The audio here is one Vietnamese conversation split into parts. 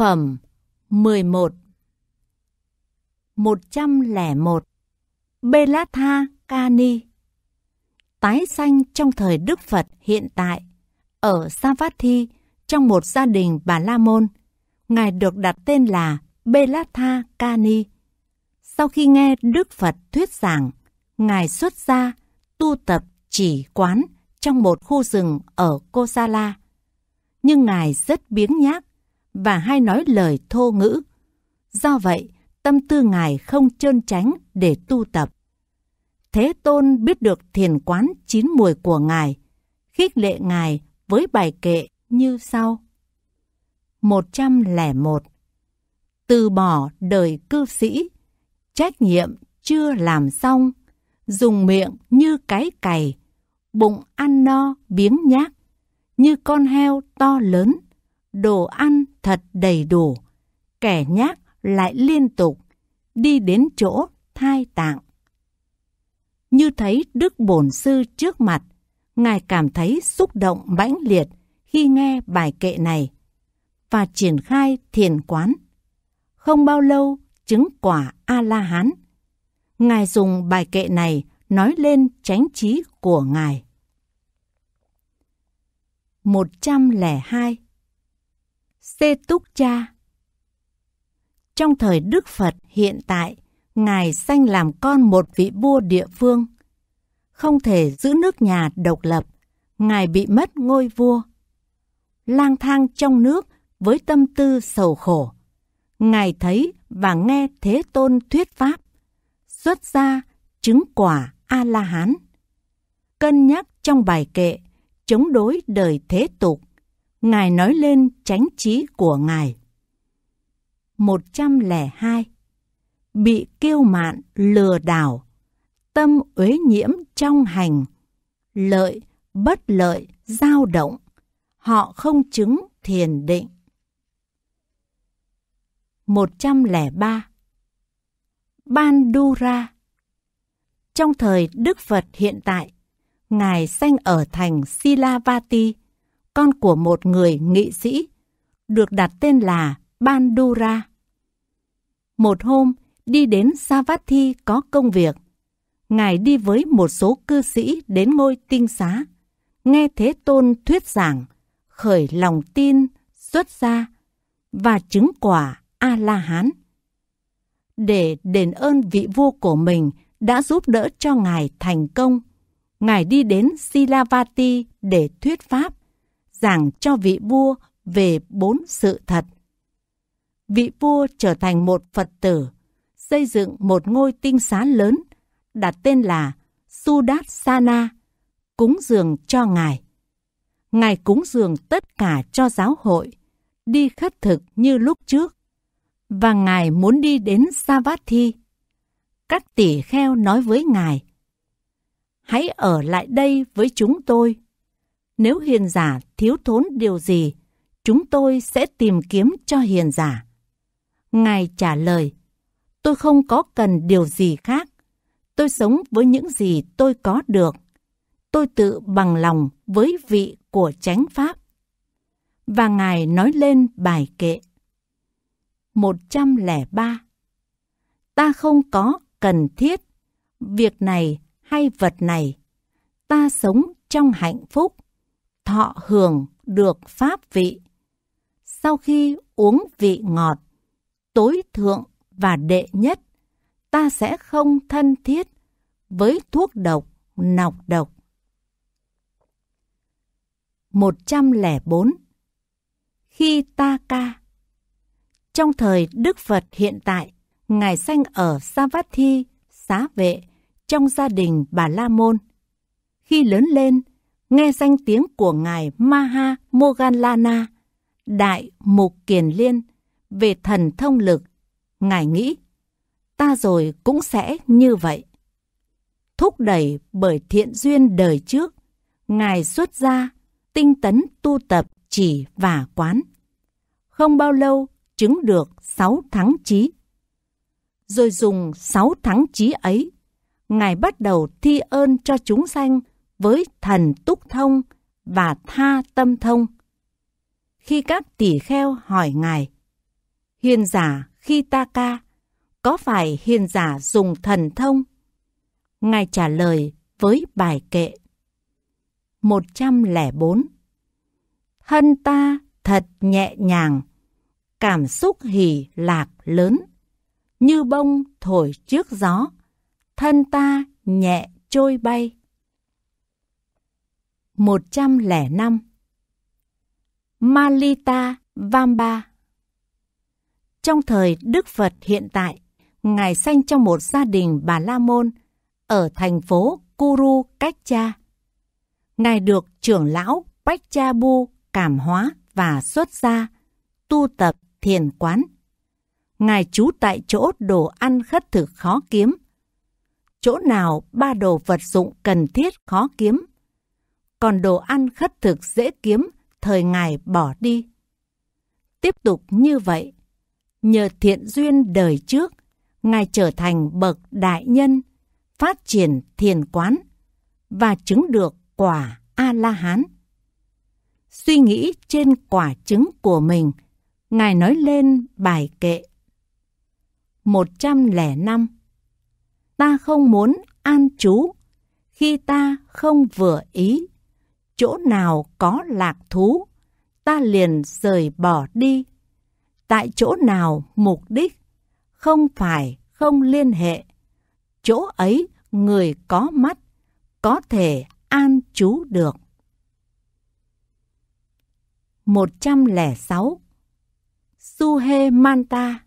phẩm 11 101 Belatha Kani Tái sanh trong thời Đức Phật hiện tại Ở Savatthi trong một gia đình Bà La Môn Ngài được đặt tên là Belatha Kani Sau khi nghe Đức Phật thuyết giảng Ngài xuất gia tu tập chỉ quán trong một khu rừng ở Kosala Nhưng Ngài rất biếng nhác và hay nói lời thô ngữ. Do vậy, tâm tư ngài không trơn tránh để tu tập. Thế Tôn biết được thiền quán chín mùi của ngài, khích lệ ngài với bài kệ như sau. 101. Từ bỏ đời cư sĩ, trách nhiệm chưa làm xong, dùng miệng như cái cày, bụng ăn no biếng nhác, như con heo to lớn, đồ ăn thật đầy đủ, kẻ nhác lại liên tục đi đến chỗ thai tạng. Như thấy Đức Bổn Sư trước mặt, Ngài cảm thấy xúc động mãnh liệt khi nghe bài kệ này và triển khai thiền quán. Không bao lâu, chứng quả A-la-hán. Ngài dùng bài kệ này nói lên chánh trí của Ngài. 102 Tê Túc Cha Trong thời Đức Phật hiện tại, Ngài sanh làm con một vị vua địa phương. Không thể giữ nước nhà độc lập, Ngài bị mất ngôi vua. Lang thang trong nước với tâm tư sầu khổ. Ngài thấy và nghe Thế Tôn thuyết pháp, xuất ra chứng quả A-la-hán. Cân nhắc trong bài kệ, chống đối đời thế tục Ngài nói lên chánh trí của Ngài. 102. Bị kiêu mạn lừa đảo, tâm uế nhiễm trong hành, lợi, bất lợi, dao động, họ không chứng thiền định. 103. Bandura Trong thời Đức Phật hiện tại, Ngài sanh ở thành Silavati, con của một người nghị sĩ, được đặt tên là Bandura. Một hôm, đi đến Savatthi có công việc. Ngài đi với một số cư sĩ đến ngôi tinh xá, nghe Thế Tôn thuyết giảng, khởi lòng tin, xuất gia và chứng quả A-la-hán. Để đền ơn vị vua của mình đã giúp đỡ cho Ngài thành công, Ngài đi đến Silavati để thuyết pháp giảng cho vị vua về bốn sự thật. Vị vua trở thành một Phật tử, xây dựng một ngôi tinh xá lớn, đặt tên là Sudat Sana, cúng dường cho Ngài. Ngài cúng dường tất cả cho giáo hội, đi khất thực như lúc trước. Và Ngài muốn đi đến Savatthi. Các tỷ kheo nói với Ngài, Hãy ở lại đây với chúng tôi nếu hiền giả thiếu thốn điều gì, chúng tôi sẽ tìm kiếm cho hiền giả. Ngài trả lời, tôi không có cần điều gì khác. Tôi sống với những gì tôi có được. Tôi tự bằng lòng với vị của chánh pháp. Và Ngài nói lên bài kệ. 103 Ta không có cần thiết, việc này hay vật này. Ta sống trong hạnh phúc thọ hưởng được pháp vị. Sau khi uống vị ngọt, tối thượng và đệ nhất, ta sẽ không thân thiết với thuốc độc, nọc độc. 104. Khi ta ca Trong thời Đức Phật hiện tại, Ngài sanh ở Savatthi, xá vệ, trong gia đình Bà La Môn. Khi lớn lên, nghe danh tiếng của ngài Maha Moganlana, đại mục kiền liên về thần thông lực, ngài nghĩ ta rồi cũng sẽ như vậy. Thúc đẩy bởi thiện duyên đời trước, ngài xuất gia, tinh tấn tu tập chỉ và quán. Không bao lâu chứng được sáu thắng trí. Rồi dùng sáu thắng trí ấy, ngài bắt đầu thi ơn cho chúng sanh với thần túc thông và tha tâm thông. Khi các tỷ kheo hỏi Ngài, hiền giả khi ta ca, có phải hiền giả dùng thần thông? Ngài trả lời với bài kệ. 104 Thân ta thật nhẹ nhàng, cảm xúc hỉ lạc lớn, như bông thổi trước gió, thân ta nhẹ trôi bay. 105 Malita Vamba Trong thời Đức Phật hiện tại, Ngài sanh trong một gia đình Bà La Môn ở thành phố Kuru Cách Cha. Ngài được trưởng lão Bách Cha Bu cảm hóa và xuất gia, tu tập thiền quán. Ngài trú tại chỗ đồ ăn khất thực khó kiếm. Chỗ nào ba đồ vật dụng cần thiết khó kiếm còn đồ ăn khất thực dễ kiếm, thời ngài bỏ đi. Tiếp tục như vậy, nhờ thiện duyên đời trước, ngài trở thành bậc đại nhân, phát triển thiền quán và chứng được quả A-la-hán. Suy nghĩ trên quả trứng của mình, ngài nói lên bài kệ 105. Ta không muốn an trú khi ta không vừa ý chỗ nào có lạc thú, ta liền rời bỏ đi. Tại chỗ nào mục đích, không phải không liên hệ. Chỗ ấy người có mắt, có thể an trú được. 106 Suhe Manta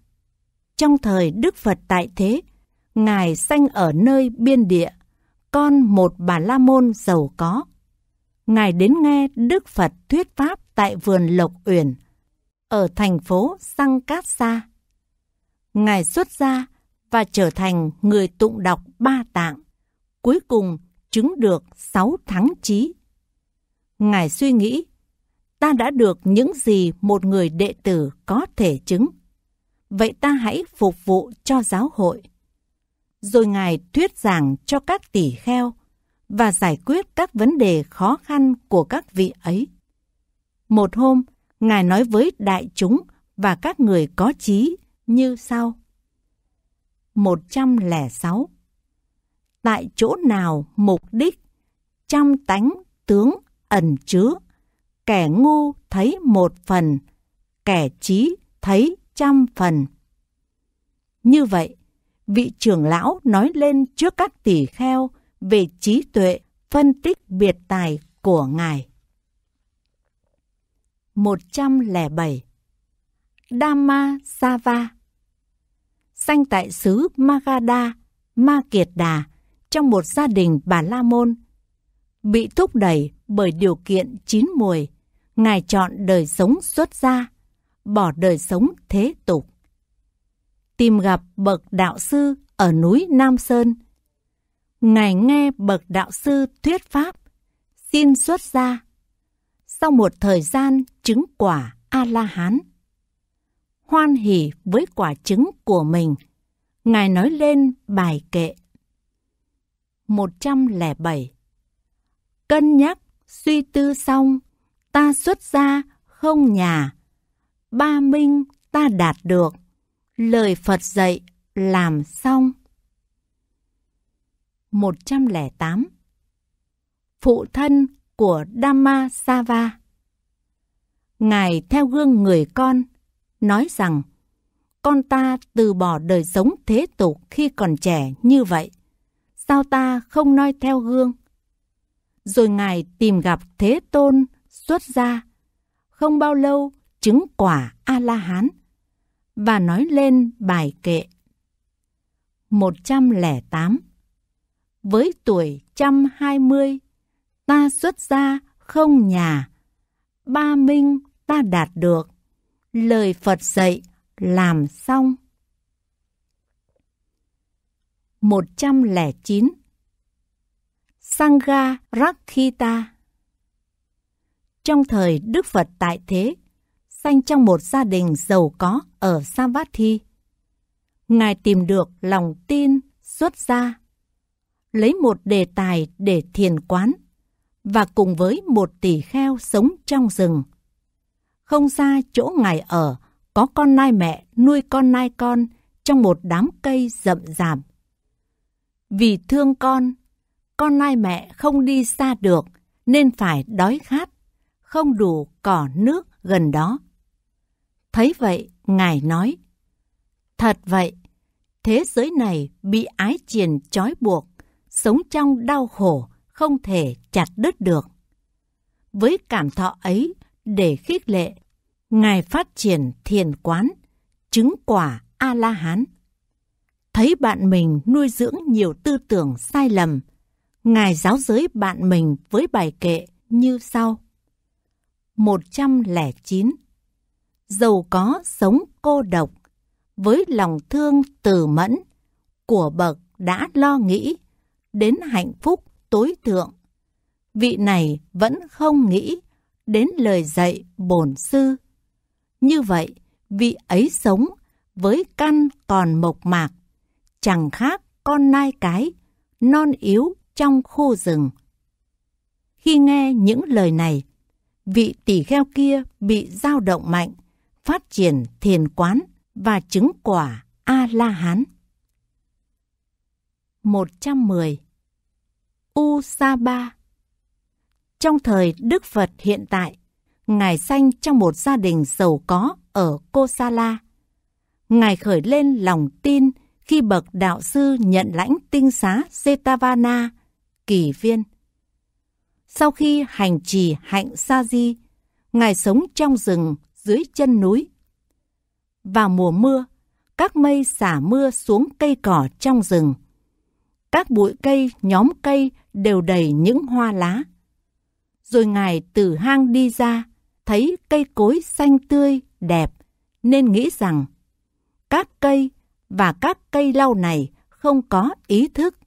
Trong thời Đức Phật tại thế, Ngài sanh ở nơi biên địa, con một bà La Môn giàu có. Ngài đến nghe Đức Phật thuyết pháp tại vườn Lộc Uyển ở thành phố Sang Cát Sa. Ngài xuất gia và trở thành người tụng đọc ba tạng, cuối cùng chứng được sáu thắng trí. Ngài suy nghĩ, ta đã được những gì một người đệ tử có thể chứng. Vậy ta hãy phục vụ cho giáo hội. Rồi Ngài thuyết giảng cho các tỷ kheo và giải quyết các vấn đề khó khăn của các vị ấy. Một hôm, Ngài nói với đại chúng và các người có trí như sau. 106. Tại chỗ nào mục đích, trong tánh tướng ẩn chứa, kẻ ngu thấy một phần, kẻ trí thấy trăm phần. Như vậy, vị trưởng lão nói lên trước các tỷ kheo, về trí tuệ phân tích biệt tài của Ngài. 107. Dhamma Sava Sanh tại xứ Magadha, Ma Kiệt Đà, trong một gia đình Bà La Môn. Bị thúc đẩy bởi điều kiện chín mùi, Ngài chọn đời sống xuất gia, bỏ đời sống thế tục. Tìm gặp bậc đạo sư ở núi Nam Sơn, Ngài nghe bậc đạo sư thuyết pháp, xin xuất ra. Sau một thời gian chứng quả A-la-hán, hoan hỉ với quả chứng của mình, Ngài nói lên bài kệ. 107 Cân nhắc, suy tư xong, ta xuất ra không nhà. Ba minh ta đạt được, lời Phật dạy làm xong. 108 Phụ thân của Dhamma Sava Ngài theo gương người con, nói rằng Con ta từ bỏ đời sống thế tục khi còn trẻ như vậy, sao ta không nói theo gương? Rồi Ngài tìm gặp Thế Tôn xuất gia, không bao lâu chứng quả A-la-hán và nói lên bài kệ 108 với tuổi trăm hai mươi, ta xuất gia không nhà, ba minh ta đạt được, lời Phật dạy làm xong. 109 Sangha Rakhita Trong thời Đức Phật tại thế, sanh trong một gia đình giàu có ở Savatthi. Ngài tìm được lòng tin xuất gia lấy một đề tài để thiền quán và cùng với một tỷ kheo sống trong rừng. Không xa chỗ ngài ở, có con nai mẹ nuôi con nai con trong một đám cây rậm rạp. Vì thương con, con nai mẹ không đi xa được nên phải đói khát, không đủ cỏ nước gần đó. Thấy vậy, ngài nói, Thật vậy, thế giới này bị ái triền trói buộc sống trong đau khổ không thể chặt đứt được. Với cảm thọ ấy để khích lệ, Ngài phát triển thiền quán, chứng quả A-la-hán. Thấy bạn mình nuôi dưỡng nhiều tư tưởng sai lầm, Ngài giáo giới bạn mình với bài kệ như sau. 109 Giàu có sống cô độc, với lòng thương từ mẫn, của bậc đã lo nghĩ đến hạnh phúc tối thượng. Vị này vẫn không nghĩ đến lời dạy bổn sư. Như vậy, vị ấy sống với căn còn mộc mạc, chẳng khác con nai cái, non yếu trong khu rừng. Khi nghe những lời này, vị tỷ kheo kia bị dao động mạnh, phát triển thiền quán và chứng quả A-la-hán. 110. Ba Trong thời Đức Phật hiện tại, Ngài sanh trong một gia đình giàu có ở Kosala. Ngài khởi lên lòng tin khi bậc đạo sư nhận lãnh tinh xá Setavana, kỳ viên. Sau khi hành trì hạnh sa di, Ngài sống trong rừng dưới chân núi. Vào mùa mưa, các mây xả mưa xuống cây cỏ trong rừng các bụi cây, nhóm cây đều đầy những hoa lá. Rồi ngài từ hang đi ra, thấy cây cối xanh tươi, đẹp, nên nghĩ rằng các cây và các cây lau này không có ý thức.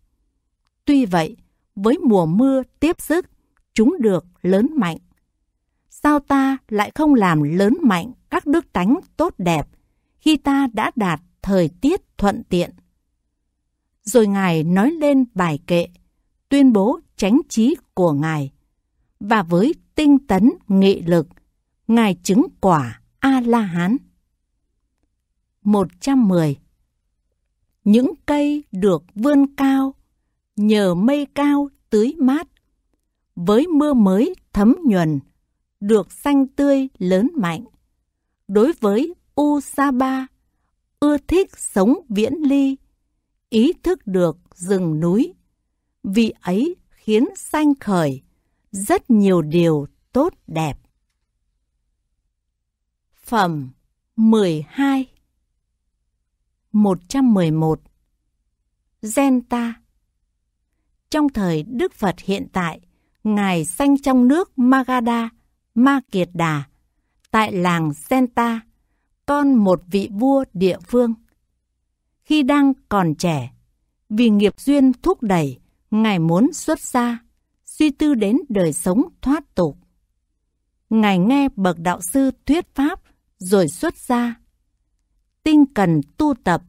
Tuy vậy, với mùa mưa tiếp sức, chúng được lớn mạnh. Sao ta lại không làm lớn mạnh các đức tánh tốt đẹp khi ta đã đạt thời tiết thuận tiện? Rồi Ngài nói lên bài kệ, tuyên bố tránh trí của Ngài. Và với tinh tấn nghị lực, Ngài chứng quả A-la-hán. 110 Những cây được vươn cao, nhờ mây cao tưới mát, với mưa mới thấm nhuần, được xanh tươi lớn mạnh. Đối với U Sa Ba, ưa thích sống viễn ly, ý thức được rừng núi. Vì ấy khiến sanh khởi rất nhiều điều tốt đẹp. Phẩm 12 111 Ta Trong thời Đức Phật hiện tại, Ngài sanh trong nước Magadha, Ma Kiệt Đà, tại làng Genta, con một vị vua địa phương khi đang còn trẻ. Vì nghiệp duyên thúc đẩy, Ngài muốn xuất gia, suy tư đến đời sống thoát tục. Ngài nghe bậc đạo sư thuyết pháp rồi xuất gia. Tinh cần tu tập,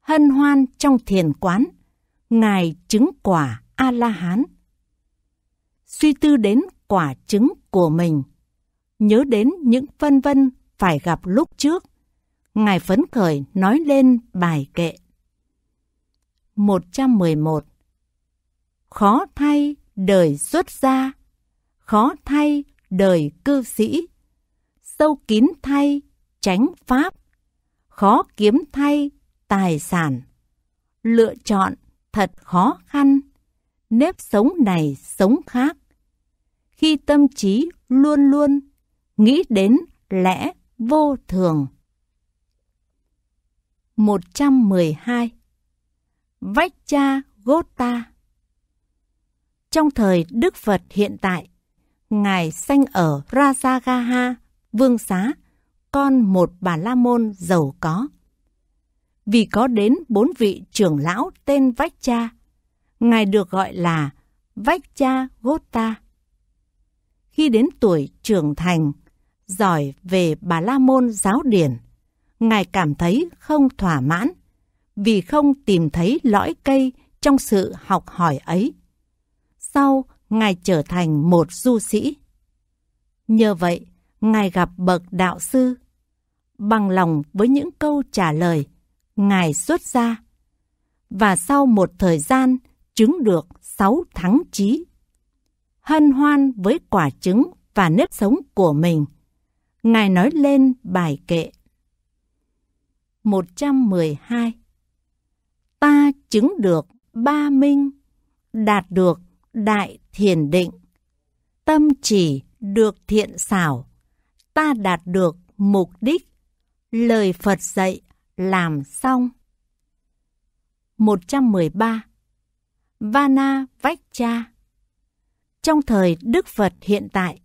hân hoan trong thiền quán, Ngài chứng quả A-la-hán. Suy tư đến quả chứng của mình, nhớ đến những vân vân phải gặp lúc trước ngài phấn khởi nói lên bài kệ. 111 Khó thay đời xuất gia, khó thay đời cư sĩ, sâu kín thay tránh pháp, khó kiếm thay tài sản, lựa chọn thật khó khăn, nếp sống này sống khác. Khi tâm trí luôn luôn nghĩ đến lẽ vô thường 112 Vách cha Gota Trong thời Đức Phật hiện tại, Ngài sanh ở Rajagaha, Vương Xá, con một bà La Môn giàu có. Vì có đến bốn vị trưởng lão tên Vách Cha, Ngài được gọi là Vách Cha Gota. Khi đến tuổi trưởng thành, giỏi về bà La Môn giáo điển, ngài cảm thấy không thỏa mãn vì không tìm thấy lõi cây trong sự học hỏi ấy. Sau, ngài trở thành một du sĩ. Nhờ vậy, ngài gặp bậc đạo sư. Bằng lòng với những câu trả lời, ngài xuất ra Và sau một thời gian, chứng được sáu thắng trí. Hân hoan với quả trứng và nếp sống của mình, ngài nói lên bài kệ 112 Ta chứng được ba minh, đạt được đại thiền định, tâm chỉ được thiện xảo, ta đạt được mục đích, lời Phật dạy làm xong. 113. Vana Vách Cha Trong thời Đức Phật hiện tại,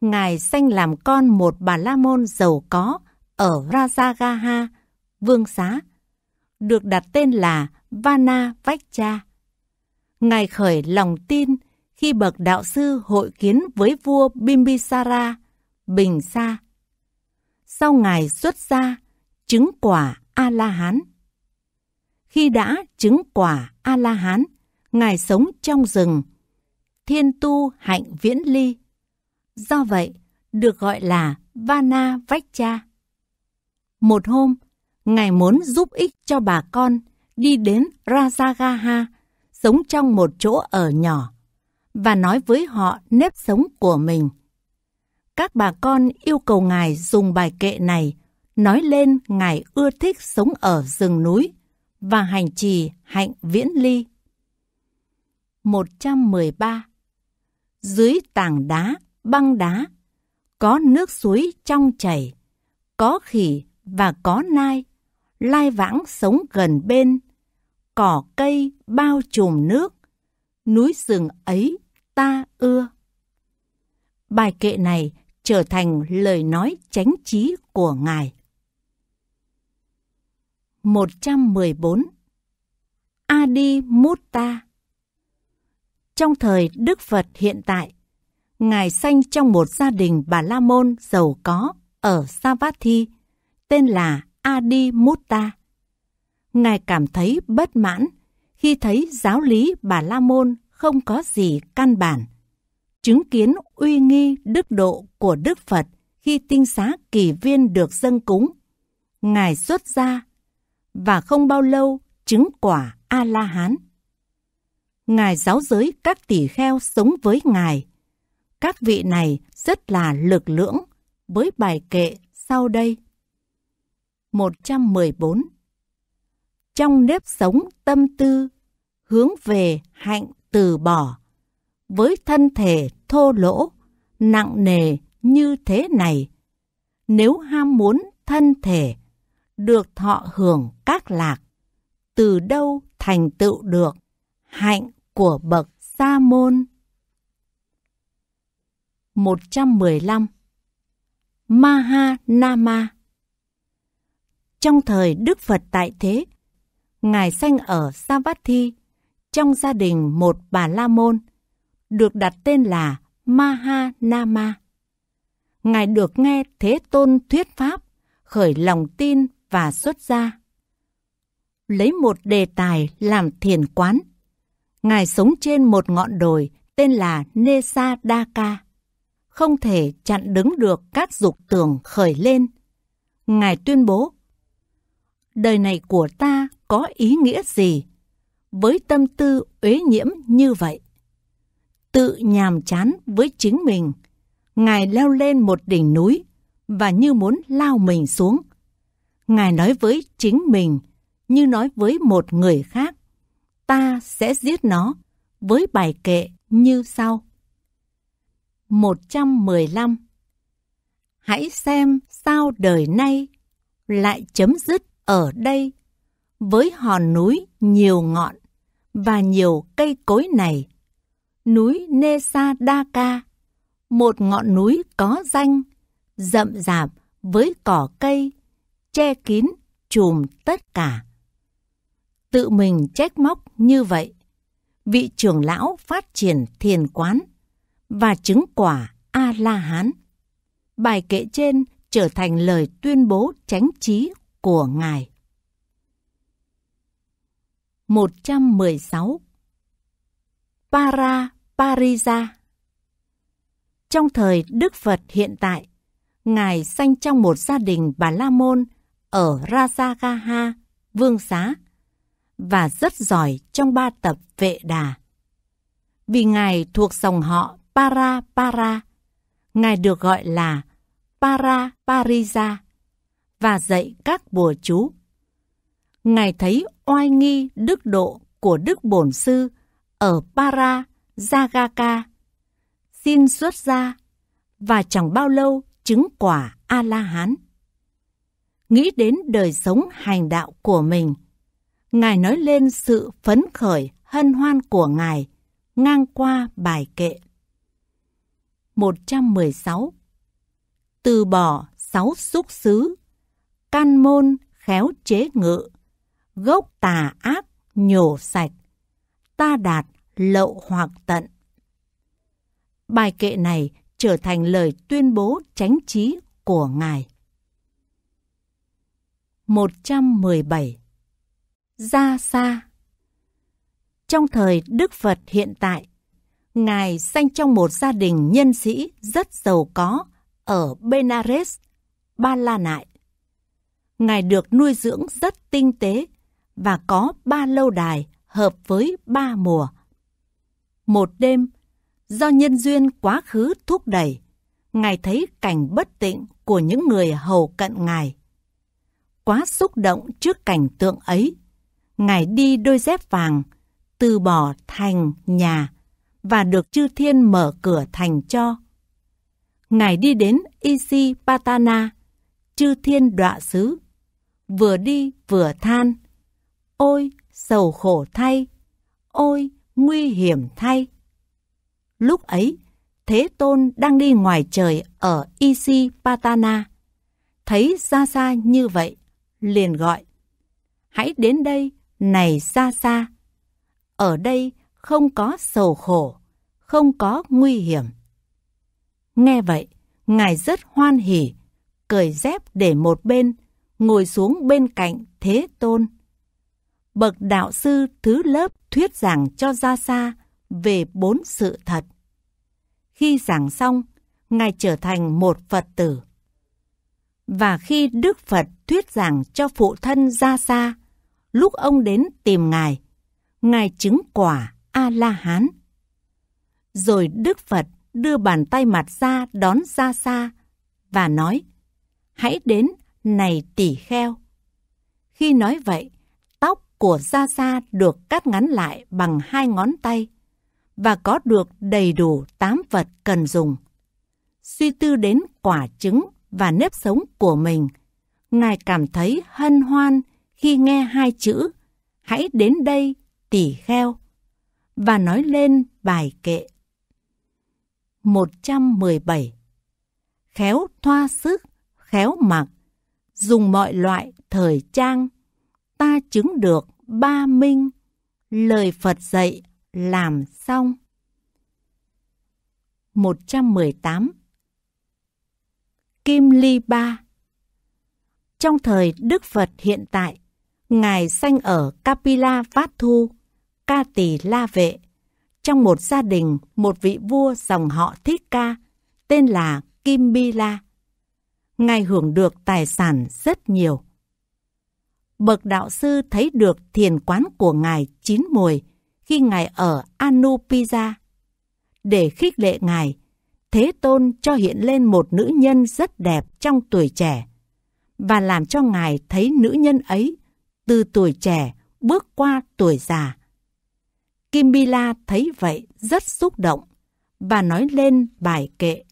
Ngài sanh làm con một bà la môn giàu có ở Rajagaha, vương xá, được đặt tên là Vana Vách Cha. Ngài khởi lòng tin khi bậc đạo sư hội kiến với vua Bimbisara, Bình Sa. Sau Ngài xuất gia, chứng quả A-la-hán. Khi đã chứng quả A-la-hán, Ngài sống trong rừng, thiên tu hạnh viễn ly. Do vậy, được gọi là Vana Vách Cha. Một hôm, Ngài muốn giúp ích cho bà con đi đến Rajagaha, sống trong một chỗ ở nhỏ, và nói với họ nếp sống của mình. Các bà con yêu cầu Ngài dùng bài kệ này nói lên Ngài ưa thích sống ở rừng núi và hành trì hạnh viễn ly. 113 Dưới tảng đá, băng đá, có nước suối trong chảy, có khỉ và có nai lai vãng sống gần bên, cỏ cây bao trùm nước, núi rừng ấy ta ưa. Bài kệ này trở thành lời nói chánh trí của Ngài. 114 Adi Mutta Trong thời Đức Phật hiện tại, Ngài sanh trong một gia đình Bà La Môn giàu có ở Savatthi, tên là Adi Mutta. Ngài cảm thấy bất mãn khi thấy giáo lý Bà La Môn không có gì căn bản. Chứng kiến uy nghi đức độ của Đức Phật khi tinh xá kỳ viên được dâng cúng. Ngài xuất ra và không bao lâu chứng quả A-la-hán. Ngài giáo giới các tỷ kheo sống với Ngài. Các vị này rất là lực lưỡng với bài kệ sau đây. 114 Trong nếp sống tâm tư, hướng về hạnh từ bỏ, với thân thể thô lỗ, nặng nề như thế này, nếu ham muốn thân thể, được thọ hưởng các lạc, từ đâu thành tựu được hạnh của bậc sa môn. 115 Maha Nama trong thời Đức Phật tại thế. Ngài sanh ở Savatthi, trong gia đình một bà La Môn, được đặt tên là Mahanama. Ngài được nghe Thế Tôn thuyết pháp, khởi lòng tin và xuất gia. Lấy một đề tài làm thiền quán. Ngài sống trên một ngọn đồi tên là Nesa Daka. Không thể chặn đứng được các dục tưởng khởi lên. Ngài tuyên bố đời này của ta có ý nghĩa gì? Với tâm tư uế nhiễm như vậy, tự nhàm chán với chính mình, Ngài leo lên một đỉnh núi và như muốn lao mình xuống. Ngài nói với chính mình như nói với một người khác, ta sẽ giết nó với bài kệ như sau. 115 Hãy xem sao đời nay lại chấm dứt ở đây, với hòn núi nhiều ngọn và nhiều cây cối này, núi Nesa Daka một ngọn núi có danh, rậm rạp với cỏ cây, che kín chùm tất cả. Tự mình trách móc như vậy, vị trưởng lão phát triển thiền quán và chứng quả A-la-hán. Bài kệ trên trở thành lời tuyên bố chánh trí của Ngài. 116. Para Parisa Trong thời Đức Phật hiện tại, Ngài sanh trong một gia đình Bà La Môn ở Rajagaha, Vương Xá, và rất giỏi trong ba tập vệ đà. Vì Ngài thuộc dòng họ Para Para, Ngài được gọi là Para Parisa và dạy các bùa chú. Ngài thấy oai nghi đức độ của Đức Bổn Sư ở Para, Jagaka, xin xuất gia và chẳng bao lâu chứng quả A-la-hán. Nghĩ đến đời sống hành đạo của mình, Ngài nói lên sự phấn khởi hân hoan của Ngài ngang qua bài kệ. 116 Từ bỏ sáu xúc xứ can môn khéo chế ngự, gốc tà ác nhổ sạch, ta đạt lậu hoặc tận. Bài kệ này trở thành lời tuyên bố tránh trí của Ngài. 117. Ra xa Trong thời Đức Phật hiện tại, Ngài sanh trong một gia đình nhân sĩ rất giàu có ở Benares, Ba La Nại ngài được nuôi dưỡng rất tinh tế và có ba lâu đài hợp với ba mùa. Một đêm, do nhân duyên quá khứ thúc đẩy, ngài thấy cảnh bất tịnh của những người hầu cận ngài. Quá xúc động trước cảnh tượng ấy, ngài đi đôi dép vàng, từ bỏ thành nhà và được chư thiên mở cửa thành cho. Ngài đi đến Isipatana, chư thiên đọa xứ vừa đi vừa than. Ôi, sầu khổ thay, ôi, nguy hiểm thay. Lúc ấy, Thế Tôn đang đi ngoài trời ở Isipatana. Thấy xa xa như vậy, liền gọi. Hãy đến đây, này xa xa. Ở đây không có sầu khổ, không có nguy hiểm. Nghe vậy, Ngài rất hoan hỉ, cởi dép để một bên, ngồi xuống bên cạnh Thế Tôn. Bậc đạo sư thứ lớp thuyết giảng cho Ra Sa về bốn sự thật. Khi giảng xong, Ngài trở thành một Phật tử. Và khi Đức Phật thuyết giảng cho phụ thân Ra Sa, lúc ông đến tìm Ngài, Ngài chứng quả A-la-hán. Rồi Đức Phật đưa bàn tay mặt ra đón Ra Sa và nói, hãy đến này tỷ kheo. Khi nói vậy, tóc của Gia Gia được cắt ngắn lại bằng hai ngón tay và có được đầy đủ tám vật cần dùng. Suy tư đến quả trứng và nếp sống của mình, Ngài cảm thấy hân hoan khi nghe hai chữ Hãy đến đây tỷ kheo và nói lên bài kệ. 117 Khéo thoa sức, khéo mặc, dùng mọi loại thời trang. Ta chứng được ba minh, lời Phật dạy làm xong. 118 Kim Ly Ba Trong thời Đức Phật hiện tại, Ngài sanh ở Kapila Vát Thu, Ca Tỳ La Vệ. Trong một gia đình, một vị vua dòng họ Thích Ca, tên là Kim Bi La ngài hưởng được tài sản rất nhiều. Bậc đạo sư thấy được thiền quán của ngài chín mùi khi ngài ở Anupiza. Để khích lệ ngài, Thế Tôn cho hiện lên một nữ nhân rất đẹp trong tuổi trẻ và làm cho ngài thấy nữ nhân ấy từ tuổi trẻ bước qua tuổi già. Kim Bila thấy vậy rất xúc động và nói lên bài kệ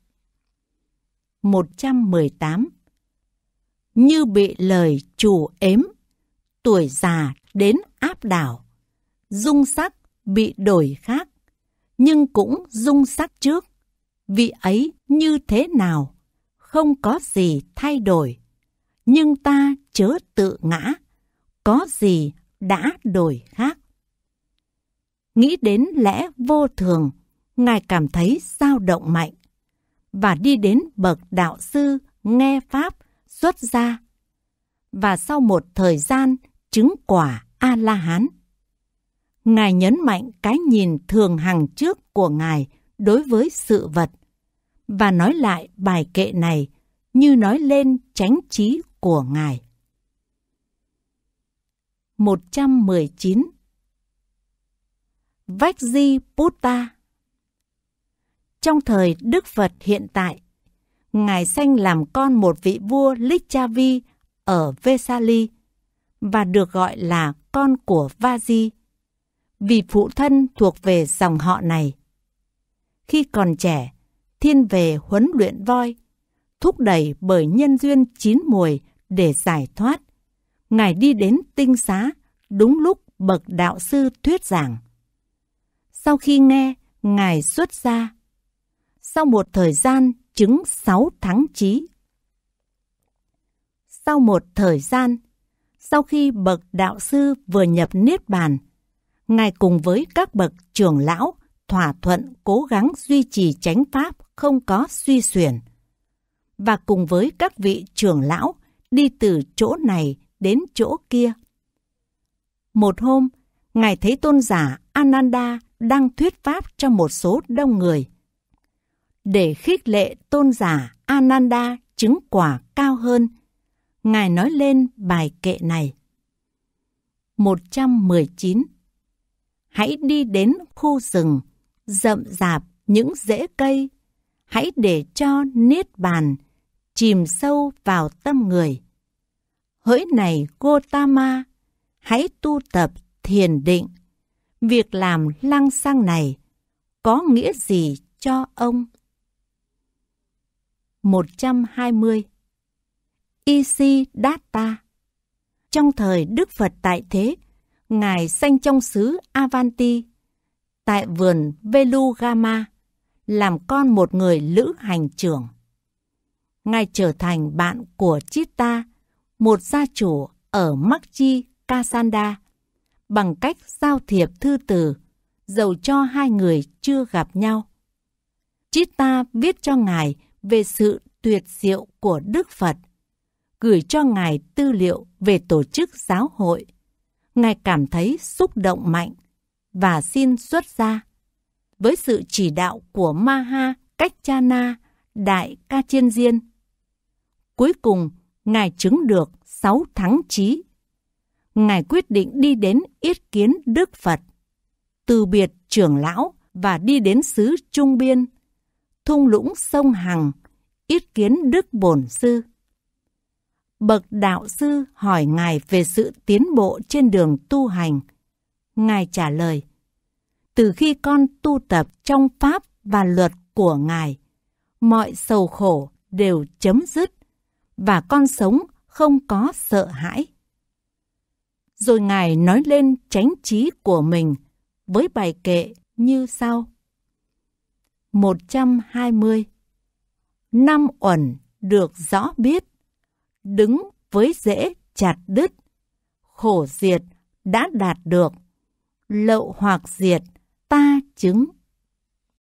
118 Như bị lời chủ ếm, tuổi già đến áp đảo, dung sắc bị đổi khác, nhưng cũng dung sắc trước. Vị ấy như thế nào, không có gì thay đổi, nhưng ta chớ tự ngã, có gì đã đổi khác. Nghĩ đến lẽ vô thường, Ngài cảm thấy dao động mạnh và đi đến bậc đạo sư nghe Pháp xuất gia và sau một thời gian chứng quả A-la-hán. Ngài nhấn mạnh cái nhìn thường hằng trước của Ngài đối với sự vật và nói lại bài kệ này như nói lên chánh trí của Ngài. 119 Vách Di Putta trong thời Đức Phật hiện tại. Ngài sanh làm con một vị vua Lichavi ở Vesali và được gọi là con của Vaji vì phụ thân thuộc về dòng họ này. Khi còn trẻ, thiên về huấn luyện voi, thúc đẩy bởi nhân duyên chín mùi để giải thoát. Ngài đi đến tinh xá đúng lúc bậc đạo sư thuyết giảng. Sau khi nghe, Ngài xuất ra sau một thời gian, chứng sáu tháng trí. Sau một thời gian, sau khi bậc đạo sư vừa nhập Niết Bàn, Ngài cùng với các bậc trưởng lão thỏa thuận cố gắng duy trì chánh pháp không có suy xuyển và cùng với các vị trưởng lão đi từ chỗ này đến chỗ kia. Một hôm, Ngài thấy tôn giả Ananda đang thuyết pháp cho một số đông người để khích lệ tôn giả Ananda chứng quả cao hơn. Ngài nói lên bài kệ này. 119 Hãy đi đến khu rừng, rậm rạp những rễ cây. Hãy để cho niết bàn chìm sâu vào tâm người. Hỡi này Gotama, hãy tu tập thiền định. Việc làm lăng xăng này có nghĩa gì cho ông? 120 Isi Data Trong thời Đức Phật tại thế, Ngài sanh trong xứ Avanti, tại vườn Velugama, làm con một người lữ hành trưởng. Ngài trở thành bạn của Chitta, một gia chủ ở Makchi, Kasanda, bằng cách giao thiệp thư từ, dầu cho hai người chưa gặp nhau. Chitta viết cho ngài về sự tuyệt diệu của Đức Phật, gửi cho Ngài tư liệu về tổ chức giáo hội. Ngài cảm thấy xúc động mạnh và xin xuất gia. Với sự chỉ đạo của Maha Cách-cha-na, Đại Ca Chiên Diên. Cuối cùng, Ngài chứng được 6 thắng trí. Ngài quyết định đi đến yết kiến Đức Phật, từ biệt trưởng lão và đi đến xứ Trung Biên thung lũng sông Hằng, ít kiến Đức Bổn Sư. Bậc Đạo Sư hỏi Ngài về sự tiến bộ trên đường tu hành. Ngài trả lời, từ khi con tu tập trong Pháp và luật của Ngài, mọi sầu khổ đều chấm dứt và con sống không có sợ hãi. Rồi Ngài nói lên tránh trí của mình với bài kệ như sau. 120 Năm uẩn được rõ biết, đứng với dễ chặt đứt, khổ diệt đã đạt được, lậu hoặc diệt ta chứng